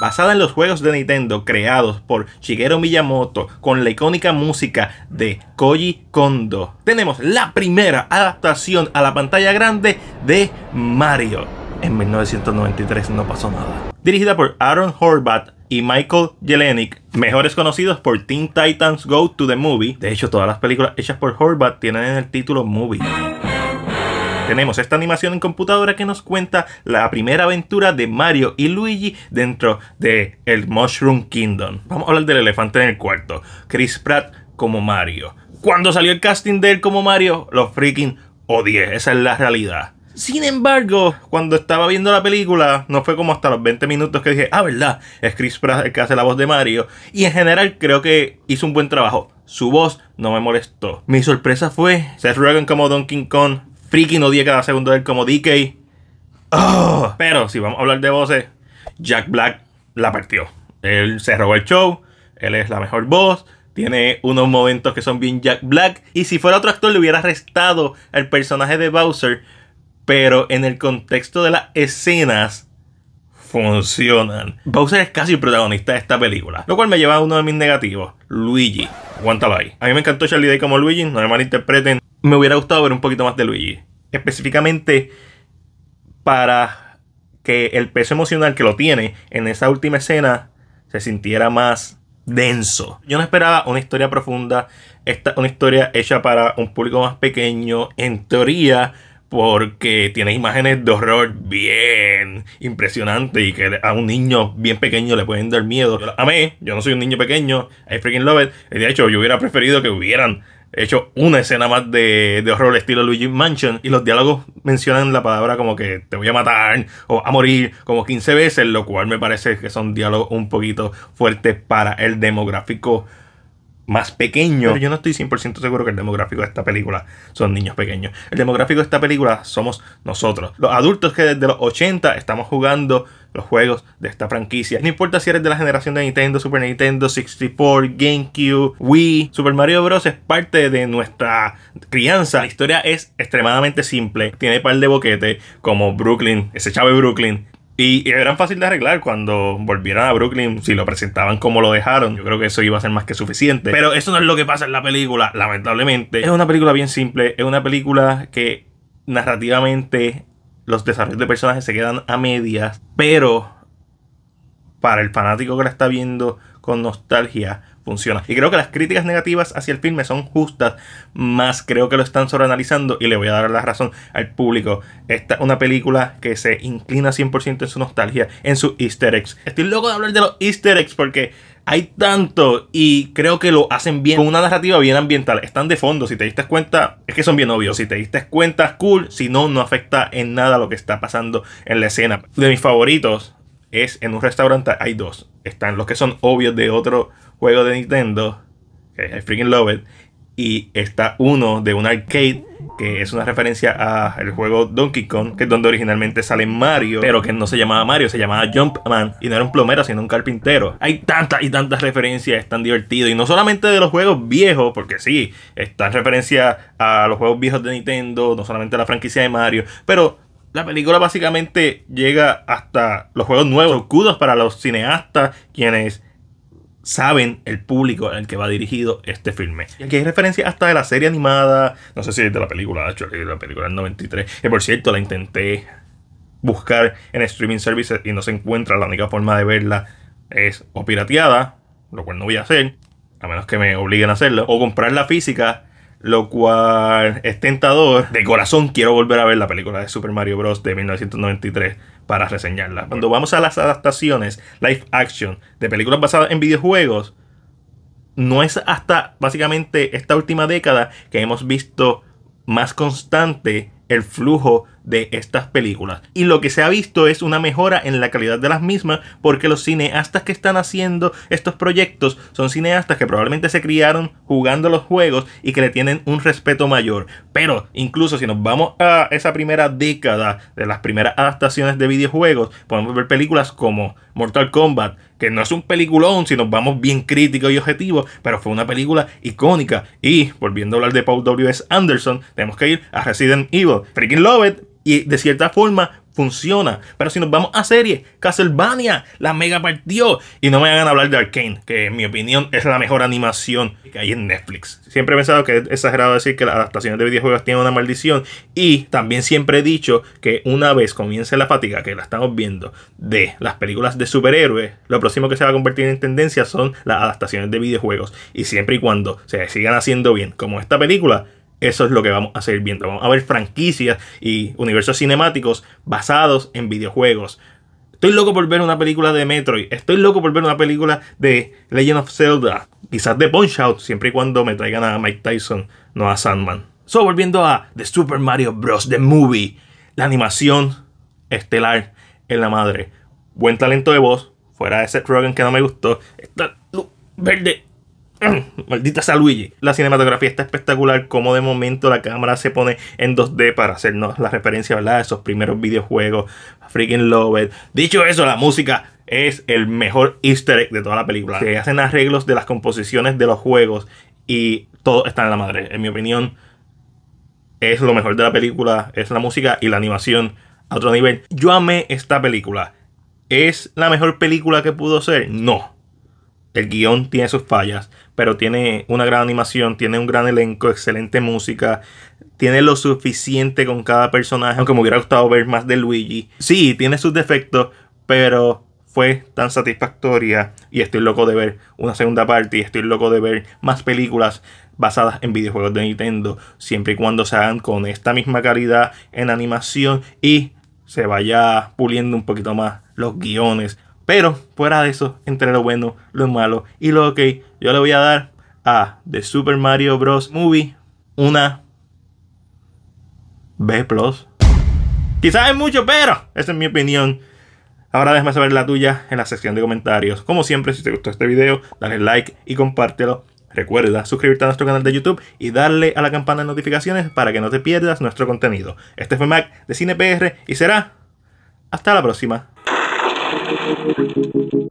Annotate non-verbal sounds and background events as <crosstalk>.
basada en los juegos de Nintendo creados por Shigeru Miyamoto con la icónica música de Koji Kondo, tenemos la primera adaptación a la pantalla grande de Mario. En 1993 no pasó nada. Dirigida por Aaron Horvath y Michael Jelenic, mejores conocidos por Teen Titans Go to the Movie. De hecho, todas las películas hechas por Horvath tienen el título Movie tenemos esta animación en computadora que nos cuenta la primera aventura de Mario y Luigi dentro de el Mushroom Kingdom. Vamos a hablar del elefante en el cuarto. Chris Pratt como Mario. Cuando salió el casting de él como Mario, lo freaking odié. Esa es la realidad. Sin embargo, cuando estaba viendo la película, no fue como hasta los 20 minutos que dije, ah, verdad, es Chris Pratt el que hace la voz de Mario. Y en general creo que hizo un buen trabajo. Su voz no me molestó. Mi sorpresa fue Seth Rogen como Donkey Kong, no odia cada segundo de él como DK. Oh. pero si vamos a hablar de voces, Jack Black la partió. Él se robó el show, él es la mejor voz, tiene unos momentos que son bien Jack Black. Y si fuera otro actor, le hubiera restado el personaje de Bowser. Pero en el contexto de las escenas, funcionan. Bowser es casi el protagonista de esta película, lo cual me lleva a uno de mis negativos, Luigi. Aguántalo ahí. A mí me encantó Charlie Day como Luigi, no me malinterpreten. Me hubiera gustado ver un poquito más de Luigi específicamente para que el peso emocional que lo tiene en esa última escena se sintiera más denso. Yo no esperaba una historia profunda, esta, una historia hecha para un público más pequeño, en teoría, porque tiene imágenes de horror bien impresionantes y que a un niño bien pequeño le pueden dar miedo. A mí, yo no soy un niño pequeño, I freaking love it. De hecho, yo hubiera preferido que hubieran He hecho una escena más de, de horror estilo Luigi Mansion y los diálogos mencionan la palabra como que te voy a matar o a morir como 15 veces, lo cual me parece que son diálogos un poquito fuertes para el demográfico más pequeño. Pero yo no estoy 100% seguro que el demográfico de esta película son niños pequeños. El demográfico de esta película somos nosotros, los adultos que desde los 80 estamos jugando los juegos de esta franquicia. No importa si eres de la generación de Nintendo, Super Nintendo, 64, GameCube, Wii, Super Mario Bros. es parte de nuestra crianza. La historia es extremadamente simple. Tiene par de boquete como Brooklyn, ese chave Brooklyn, y, eran fácil de arreglar cuando volvieran a Brooklyn, si lo presentaban como lo dejaron, yo creo que eso iba a ser más que suficiente. Pero eso no es lo que pasa en la película, lamentablemente. Es una película bien simple, es una película que narrativamente los desarrollos de personajes se quedan a medias, pero para el fanático que la está viendo con nostalgia, funciona. Y creo que las críticas negativas hacia el filme son justas, más creo que lo están sobreanalizando y le voy a dar la razón al público. Esta es una película que se inclina 100% en su nostalgia, en su easter eggs. Estoy loco de hablar de los easter eggs porque hay tanto y creo que lo hacen bien con una narrativa bien ambiental. Están de fondo, si te diste cuenta, es que son bien obvios. Si te diste cuenta, cool. Si no, no afecta en nada lo que está pasando en la escena. De mis favoritos es en un restaurante hay dos. Están los que son obvios de otro juego de Nintendo, que es el freaking Love It, y está uno de un arcade que es una referencia al juego Donkey Kong, que es donde originalmente sale Mario, pero que no se llamaba Mario, se llamaba Jumpman, y no era un plomero, sino un carpintero. Hay tantas y tantas referencias, es tan divertido, y no solamente de los juegos viejos, porque sí, están referencias a los juegos viejos de Nintendo, no solamente a la franquicia de Mario, pero la película básicamente llega hasta los juegos nuevos. Escudos para los cineastas quienes saben el público al que va dirigido este filme. Y aquí hay referencias hasta de la serie animada, no sé si es de la película, de hecho, de la película del 93, que por cierto la intenté buscar en streaming services y no se encuentra, la única forma de verla es o pirateada, lo cual no voy a hacer, a menos que me obliguen a hacerlo, o comprar la física lo cual es tentador. De corazón quiero volver a ver la película de Super Mario Bros. de 1993 para reseñarla. Cuando vamos a las adaptaciones live action de películas basadas en videojuegos, no es hasta básicamente esta última década que hemos visto más constante el flujo de estas películas. Y lo que se ha visto es una mejora en la calidad de las mismas porque los cineastas que están haciendo estos proyectos son cineastas que probablemente se criaron jugando los juegos y que le tienen un respeto mayor. Pero incluso si nos vamos a esa primera década de las primeras adaptaciones de videojuegos, podemos ver películas como Mortal Kombat, que no es un peliculón si nos vamos bien críticos y objetivos, pero fue una película icónica. Y volviendo a hablar de Paul W.S. Anderson, tenemos que ir a Resident Evil. Freaking love it, y de cierta forma funciona. Pero si nos vamos a serie. Castlevania, la mega partió. Y no me hagan hablar de Arkane, que en mi opinión es la mejor animación que hay en Netflix. Siempre he pensado que es exagerado decir que las adaptaciones de videojuegos tienen una maldición. Y también siempre he dicho que una vez comience la fatiga, que la estamos viendo, de las películas de superhéroes, lo próximo que se va a convertir en tendencia son las adaptaciones de videojuegos. Y siempre y cuando se sigan haciendo bien, como esta película, eso es lo que vamos a seguir viendo. Vamos a ver franquicias y universos cinemáticos basados en videojuegos. Estoy loco por ver una película de Metroid. Estoy loco por ver una película de Legend of Zelda. Quizás de Punch Out, siempre y cuando me traigan a Mike Tyson, no a Sandman. So, volviendo a The Super Mario Bros. The Movie. La animación estelar en la madre. Buen talento de voz. Fuera de Seth Rogen, que no me gustó. Está verde <clears throat> Maldita sea Luigi. La cinematografía está espectacular, como de momento la cámara se pone en 2D para hacernos la referencia, ¿verdad? De esos primeros videojuegos. Freaking love it. Dicho eso, la música es el mejor easter egg de toda la película. Se hacen arreglos de las composiciones de los juegos y todo está en la madre. En mi opinión, es lo mejor de la película, es la música y la animación a otro nivel. Yo amé esta película. ¿Es la mejor película que pudo ser? No el guión tiene sus fallas, pero tiene una gran animación, tiene un gran elenco, excelente música, tiene lo suficiente con cada personaje, aunque me hubiera gustado ver más de Luigi. Sí, tiene sus defectos, pero fue tan satisfactoria y estoy loco de ver una segunda parte y estoy loco de ver más películas basadas en videojuegos de Nintendo, siempre y cuando se hagan con esta misma calidad en animación y se vaya puliendo un poquito más los guiones. Pero fuera de eso, entre lo bueno, lo malo y lo ok, yo le voy a dar a The Super Mario Bros. Movie una B. Quizás es mucho, pero esa es mi opinión. Ahora déjame saber la tuya en la sección de comentarios. Como siempre, si te gustó este video, dale like y compártelo. Recuerda suscribirte a nuestro canal de YouTube y darle a la campana de notificaciones para que no te pierdas nuestro contenido. Este fue Mac de CinePR y será hasta la próxima. Thank you.